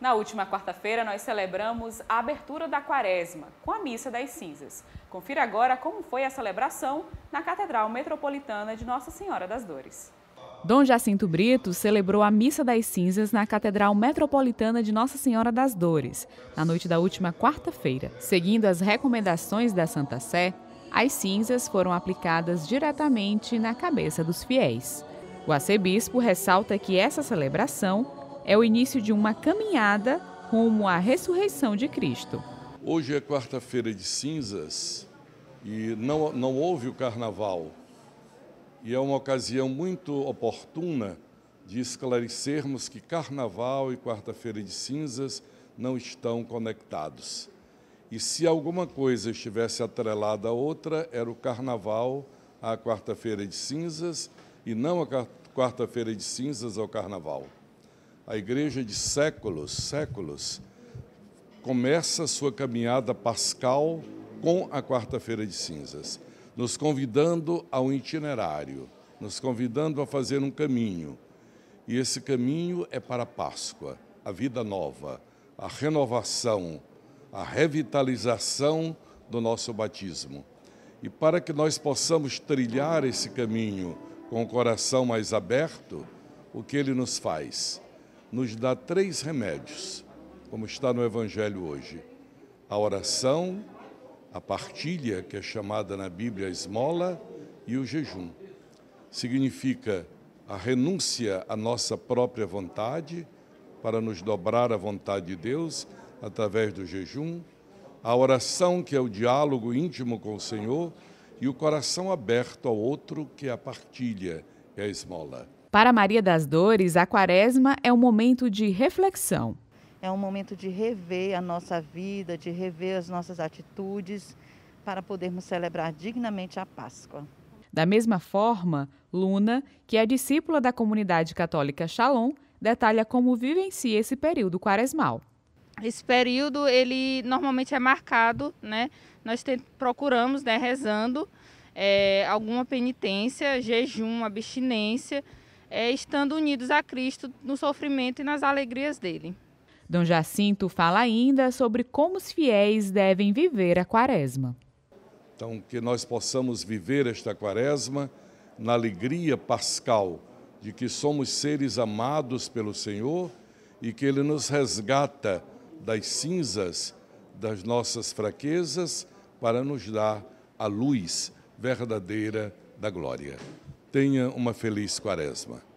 Na última quarta-feira, nós celebramos a abertura da Quaresma, com a Missa das Cinzas. Confira agora como foi a celebração na Catedral Metropolitana de Nossa Senhora das Dores. Dom Jacinto Brito celebrou a Missa das Cinzas na Catedral Metropolitana de Nossa Senhora das Dores, na noite da última quarta-feira. Seguindo as recomendações da Santa Sé, as cinzas foram aplicadas diretamente na cabeça dos fiéis. O arcebispo ressalta que essa celebração é o início de uma caminhada rumo à ressurreição de Cristo. Hoje é quarta-feira de cinzas e não, não houve o carnaval. E é uma ocasião muito oportuna de esclarecermos que carnaval e quarta-feira de cinzas não estão conectados. E se alguma coisa estivesse atrelada a outra, era o carnaval à quarta-feira de cinzas e não a quarta-feira de cinzas ao carnaval. A igreja de séculos, séculos, começa sua caminhada pascal com a quarta-feira de cinzas, nos convidando ao itinerário, nos convidando a fazer um caminho. E esse caminho é para a Páscoa, a vida nova, a renovação, a revitalização do nosso batismo. E para que nós possamos trilhar esse caminho com o coração mais aberto, o que ele nos faz? nos dá três remédios, como está no Evangelho hoje: a oração, a partilha, que é chamada na Bíblia esmola, e o jejum. Significa a renúncia à nossa própria vontade para nos dobrar à vontade de Deus através do jejum, a oração, que é o diálogo íntimo com o Senhor, e o coração aberto ao outro, que é a partilha, é a esmola. Para Maria das Dores, a quaresma é um momento de reflexão. É um momento de rever a nossa vida, de rever as nossas atitudes, para podermos celebrar dignamente a Páscoa. Da mesma forma, Luna, que é discípula da comunidade católica Shalom, detalha como vivencia esse período quaresmal. Esse período ele normalmente é marcado, né? Nós te, procuramos, né, rezando é, alguma penitência, jejum, abstinência, é, estando unidos a Cristo no sofrimento e nas alegrias dele. Dom Jacinto fala ainda sobre como os fiéis devem viver a quaresma. Então, que nós possamos viver esta quaresma na alegria pascal de que somos seres amados pelo Senhor e que Ele nos resgata das cinzas, das nossas fraquezas, para nos dar a luz verdadeira da glória. Tenha uma feliz quaresma.